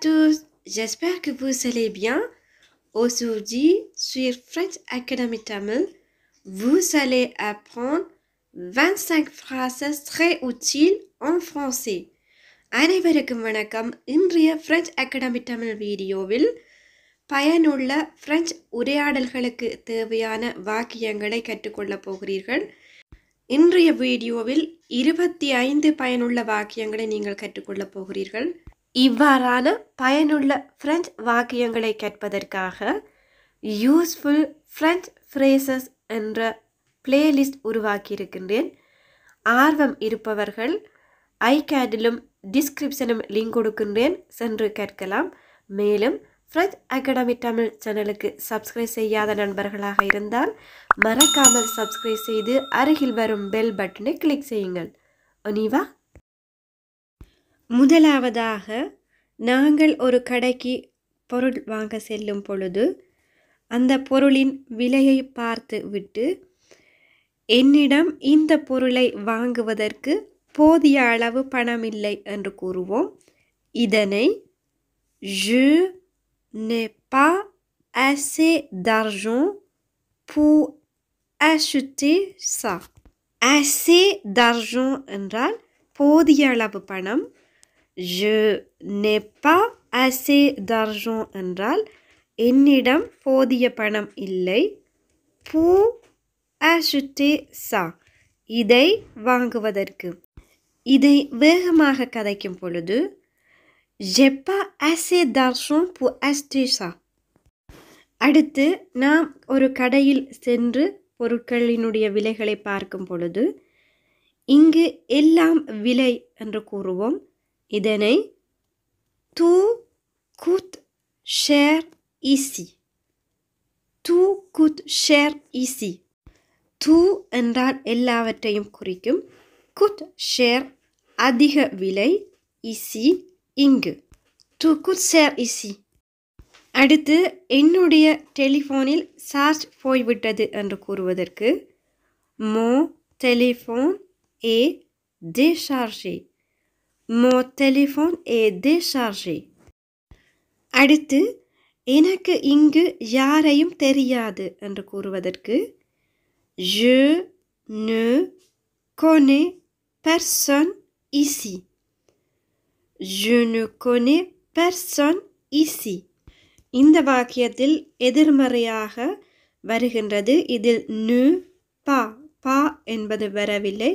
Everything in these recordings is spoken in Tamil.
tous, j'espère que vous allez bien. Aujourd'hui, sur French Academy Tamil, vous allez apprendre 25 phrases très utiles en français. அனைவருக்கும் வணக்கம் இன்றைய ஃப்ரெஞ்ச் அகாடமி தமிழ் வீடியோவில் பயனுள்ள ஃப்ரெஞ்ச் உரையாடல்களுக்கு தேவையான வாக்கியங்களை கற்றுக்கொள்ளப் போகிறீர்கள் இன்றைய வீடியோவில் இருபத்தி ஐந்து பயனுள்ள வாக்கியங்களை நீங்கள் கற்றுக்கொள்ளப் போகிறீர்கள் இவ்வாறான பயனுள்ள ஃப்ரெஞ்ச் வாக்கியங்களை கேட்பதற்காக யூஸ்ஃபுல் ஃப்ரெஞ்ச் ஃப்ரேசஸ் என்ற பிளேலிஸ்ட் உருவாக்கியிருக்கின்றேன் ஆர்வம் இருப்பவர்கள் ஐகேடிலும் டிஸ்கிரிப்ஷனும் லிங்க் கொடுக்கின்றேன் சென்று கேட்கலாம் மேலும் ஃப்ரெஞ்ச் அகாடமி தமிழ் சேனலுக்கு சப்ஸ்கிரைப் செய்யாத நண்பர்களாக இருந்தால் மறக்காமல் சப்ஸ்கிரைப் செய்து அருகில் வரும் பெல் பட்டனை கிளிக் செய்யுங்கள் ஒனிவா முதலாவதாக நாங்கள் ஒரு கடைக்கு பொருள் வாங்க செல்லும் பொழுது அந்த பொருளின் விலையை பார்த்து விட்டு என்னிடம் இந்த பொருளை வாங்குவதற்கு போதிய அளவு பணம் இல்லை என்று கூறுவோம் இதனை je n'ai pas assez d'argent pour acheter ça. assez என்றால் போதிய அளவு பணம் ஜு நெப்பா அசே தர்ஜோ என்றால் என்னிடம் போதிய பணம் இல்லை பூ அசுட்டே சா இதை வாங்குவதற்கு இதை வேகமாக கதைக்கும் பொழுது ஜெப்பா அசே தர்ஷம் பூ அஸ்டிசா அடுத்து நாம் ஒரு கடையில் சென்று பொருட்களினுடைய விலைகளை பார்க்கும் பொழுது இங்கு எல்லாம் விலை என்று கூறுவோம் இதனை தூ குத் ஷேர் ici. தூ குத் ஷேர் ici. தூ என்றால் எல்லாவற்றையும் குறிக்கும் குத் ஷேர் அதிக விலை இசி இங்கு தூ குத் ஷேர் இசி அடுத்து என்னுடைய டெலிஃபோனில் சார்ஜ் போய்விட்டது என்று கூறுவதற்கு மோ டெலிஃபோன் ஏ டே Mon téléphone est déchargé. அடுத்து எனக்கு இங்கு யாரையும் தெரியாது என்று கூறுவதற்கு ஜு நு கொனே பர்சன் இசி ஜு நு கொனே பர்சன் இசி இந்த வாக்கியத்தில் எதிர்மறையாக வருகின்றது இதில் நு பா பா என்பது வரவில்லை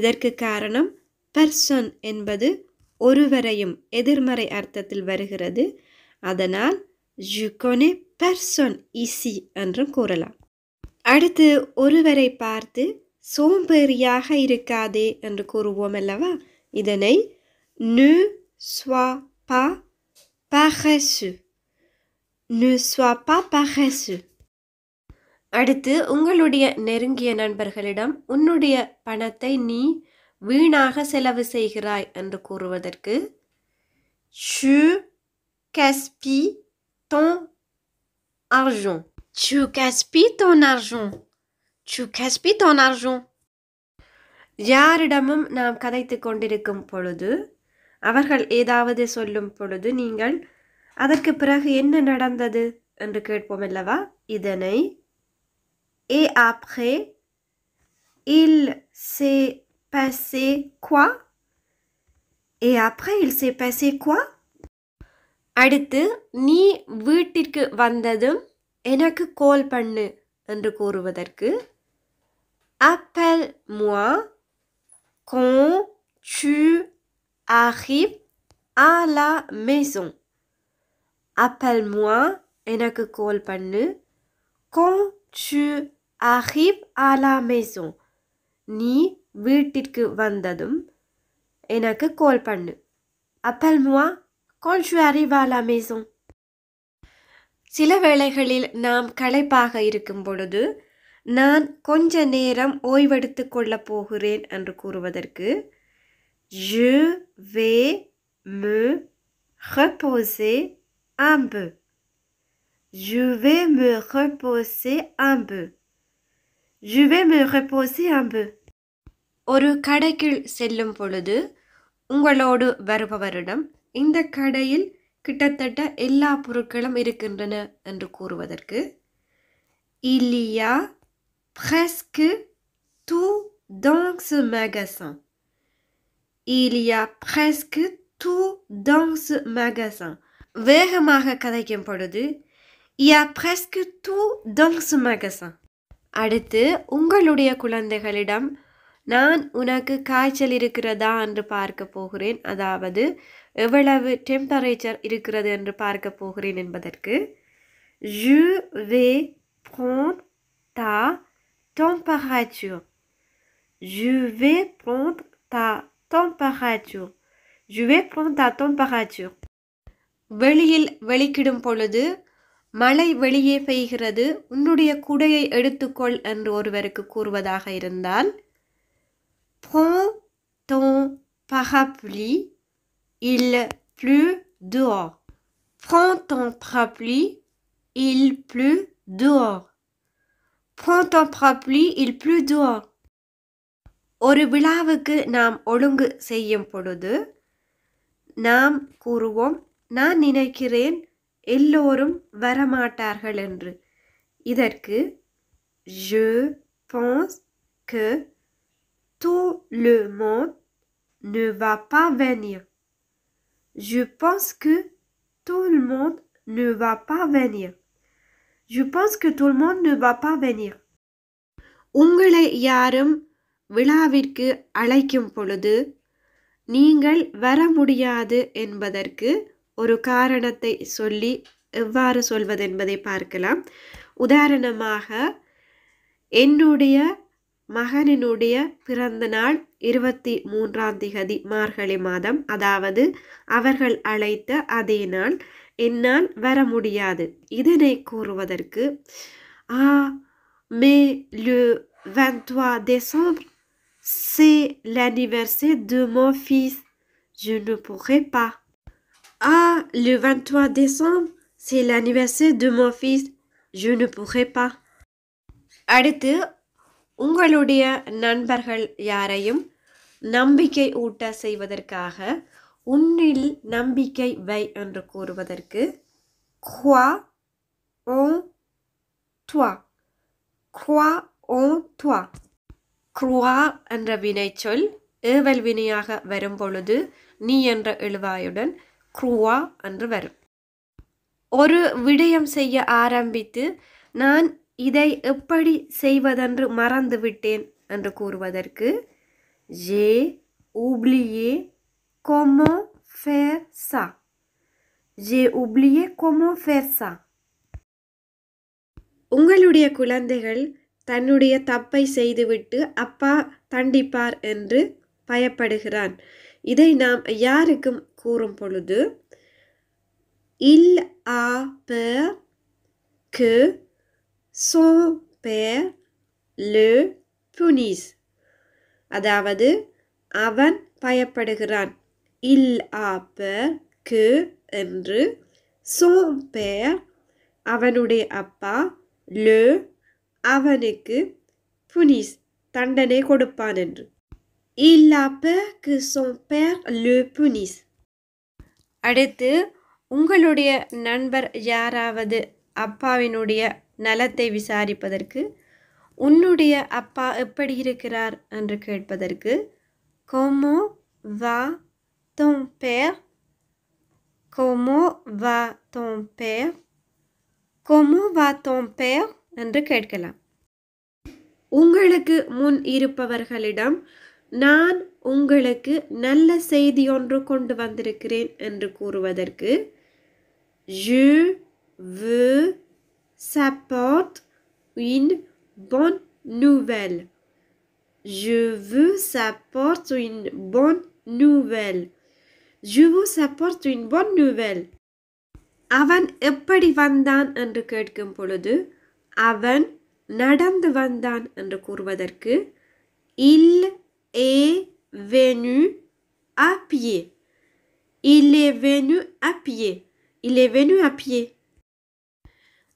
இதற்கு காரணம் பர்சன் என்பது ஒருவரையும் எதிர்மறை அர்த்தத்தில் வருகிறது அதனால் ஜுகோனே பர்சன் இசி என்றும் கூறலாம் அடுத்து ஒருவரை பார்த்து சோம்பேறியாக இருக்காதே என்று கூறுவோம் அல்லவா இதனை நு ஸ்வா பா பஹசு நு ஸ்வா பா பஹசு அடுத்து உங்களுடைய நெருங்கிய நண்பர்களிடம் உன்னுடைய பணத்தை நீ வீணாக செலவு செய்கிறாய் என்று கூறுவதற்கு ஷு கஸ்பி தோ அர்ஜுன் ஷு கஸ்பி தோன் அர்ஜுன் ஷு கஸ்பி தோன் அர்ஜுன் யாரிடமும் நாம் கதைத்து கொண்டிருக்கும் பொழுது அவர்கள் ஏதாவது சொல்லும் பொழுது நீங்கள் அதற்கு பிறகு என்ன நடந்தது என்று கேட்போம் அல்லவா இதனை ஏ ஆப்ரே இல் சே Passer quoi? Et après, il s'est passé quoi? Addition, ni veut que Vandadam, et a que coup de panne, appelle-moi quand tu arrives à la maison. Appelle-moi, et call que quand tu arrives à la maison. வீட்டிற்கு வந்ததும் எனக்கு கால் பண்ணு அப்பல்முவா கால் ஷுவாரி வாலா மேசோம் சில வேளைகளில் நாம் களைப்பாக இருக்கும் பொழுது நான் கொஞ்ச நேரம் ஓய்வெடுத்து கொள்ளப் போகிறேன் என்று கூறுவதற்கு ஜு வே மு reposer ஆம்பு peu. வே மு me reposer un peu. Je ஒரு கடைக்குள் செல்லும் பொழுது உங்களோடு வருபவரிடம் இந்த கடையில் கிட்டத்தட்ட எல்லா பொருட்களும் இருக்கின்றன என்று கூறுவதற்கு இல்லியா presque tout dans ce magasin. Il y a presque வேகமாக கதைக்கும் பொழுது y a presque tout dans அடுத்து உங்களுடைய குழந்தைகளிடம் நான் உனக்கு காய்ச்சல் இருக்கிறதா என்று பார்க்க போகிறேன் அதாவது எவ்வளவு டெம்பரேச்சர் இருக்கிறது என்று பார்க்க போகிறேன் என்பதற்கு ஜு வே prendre ta température. Je vais prendre ta température. Je vais வெளியில் வெளிக்கிடும் பொழுது மழை வெளியே பெய்கிறது உன்னுடைய குடையை எடுத்துக்கொள் என்று ஒருவருக்கு கூறுவதாக இருந்தால் Prends ton parapluie, il pleut dehors. Prends ton parapluie, il pleut dehors. Prends ton parapluie, il pleut dehors. ஒரு விழாவுக்கு நாம் ஒழுங்கு செய்யும் பொழுது நாம் கூறுவோம் நான் நினைக்கிறேன் எல்லோரும் வரமாட்டார்கள் என்று இதற்கு je pense que tout le monde ne va pas venir. Je pense que tout le monde ne va pas venir. Je pense que tout le monde ne va pas venir. உங்களை யாரும் விழாவிற்கு அழைக்கும் பொழுது நீங்கள் வர முடியாது என்பதற்கு ஒரு காரணத்தை சொல்லி எவ்வாறு சொல்வதென்பதை பார்க்கலாம் உதாரணமாக என்னுடைய மகனினுடைய பிறந்த நாள் இருபத்தி மூன்றாம் திகதி மார்கழி மாதம் அதாவது அவர்கள் அழைத்த அதே நாள் என்னால் வர முடியாது இதனை கூறுவதற்கு ஆ மே லியூ வென்த்வா டெசம்பர் சே லனிவர்சே டு மோ ஃபீஸ் Je ne pourrai pas. Ah, le 23 décembre, c'est l'anniversaire து மோ ஃபீஸ் Je ne pourrai pas. அடுத்து உங்களுடைய நண்பர்கள் யாரையும் நம்பிக்கை ஊட்ட செய்வதற்காக உன்னில் நம்பிக்கை வை என்று கூறுவதற்கு குவா ஓ துவா குவா ஓ துவா குவா என்ற வினைச்சொல் ஏவல் வினையாக வரும் பொழுது நீ என்ற எழுவாயுடன் குருவா என்று வரும் ஒரு விடயம் செய்ய ஆரம்பித்து நான் இதை எப்படி செய்வதென்று மறந்துவிட்டேன் என்று கூறுவதற்கு ஜே ஊப்ளியே கொமோ ஃபேர்சா ஜே உப்ளியே கொமோ comment உங்களுடைய குழந்தைகள் தன்னுடைய தப்பை செய்துவிட்டு அப்பா தண்டிப்பார் என்று பயப்படுகிறான் இதை நாம் யாருக்கும் கூறும் பொழுது இல் ஆ ப கு son père le புனிஸ் அதாவது அவன் பயப்படுகிறான் இல் ஆப்பர் கு என்று சோம் பேர் அவனுடைய அப்பா லு அவனுக்கு புனிஸ் தண்டனை கொடுப்பான் என்று இல் ஆப்பர் கு சோம் பேர் லு புனிஸ் அடுத்து உங்களுடைய நண்பர் யாராவது அப்பாவினுடைய நலத்தை விசாரிப்பதற்கு உன்னுடைய அப்பா எப்படி இருக்கிறார் என்று கேட்பதற்கு கோமோ வா தோம் பேர் கோமோ வா தோம் பேர் கோமோ வா தோம் பேர் என்று கேட்கலாம் உங்களுக்கு முன் இருப்பவர்களிடம் நான் உங்களுக்கு நல்ல செய்தி ஒன்று கொண்டு வந்திருக்கிறேன் என்று கூறுவதற்கு ஜு வு ça porte une bonne nouvelle. Je veux ça porte une bonne nouvelle. Je veux ça porte une bonne nouvelle. Avan eppadi endru avan endru il est venu à pied. Il est venu à pied. Il est venu à pied.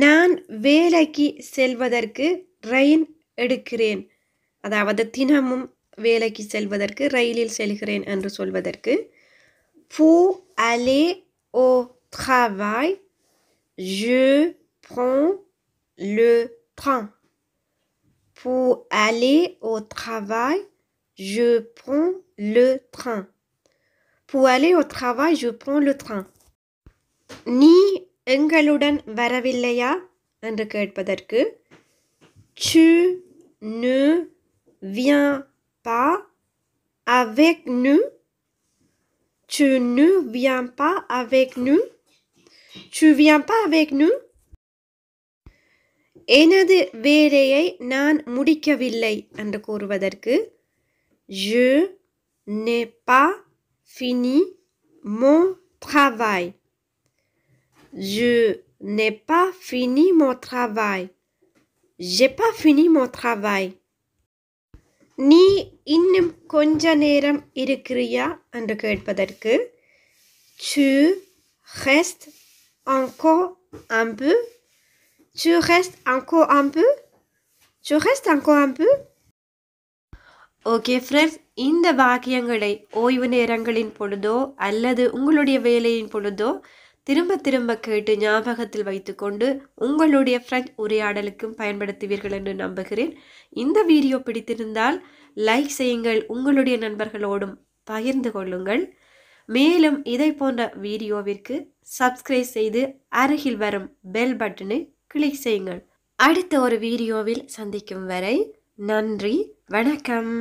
நான் வேலைக்கு செல்வதற்கு ரயின் எடுக்கிறேன் அதாவது தினமும் வேலைக்கு செல்வதற்கு ரயிலில் செல்கிறேன் என்று சொல்வதற்கு பூ அலே ஓ travail, je prends le train. Pour aller au travail, je prends le train. Pour aller au travail, je prends le train. Ni எங்களுடன் வரவில்லையா என்று கேட்பதற்கு சு நு வியா பா அவேக் நு சு நு வியா பா எனது வேலையை நான் முடிக்கவில்லை என்று கூறுவதற்கு ஜு நே பா ஃபினி மோ ட்ராவாய் Je n'ai pas fini mon travail. J'ai pas fini mon travail. Ni innum konja நீ இன்னும் கொஞ்ச நேரம் Tu restes encore un peu. Tu restes encore un peu. Tu restes encore un peu. Okay friends இந்த வாக்கியங்களை ஓய்வு நேரங்களின் பொழுதோ அல்லது உங்களுடைய வேலையின் பொழுதோ திரும்ப திரும்ப கேட்டு ஞாபகத்தில் வைத்துக்கொண்டு உங்களுடைய ஃப்ரெண்ட் உரையாடலுக்கும் பயன்படுத்துவீர்கள் என்று நம்புகிறேன் இந்த வீடியோ பிடித்திருந்தால் லைக் செய்யுங்கள் உங்களுடைய நண்பர்களோடும் பகிர்ந்து கொள்ளுங்கள் மேலும் இதை போன்ற வீடியோவிற்கு சப்ஸ்கிரைப் செய்து அருகில் வரும் பெல் பட்டனை கிளிக் செய்யுங்கள் அடுத்த ஒரு வீடியோவில் சந்திக்கும் வரை நன்றி வணக்கம்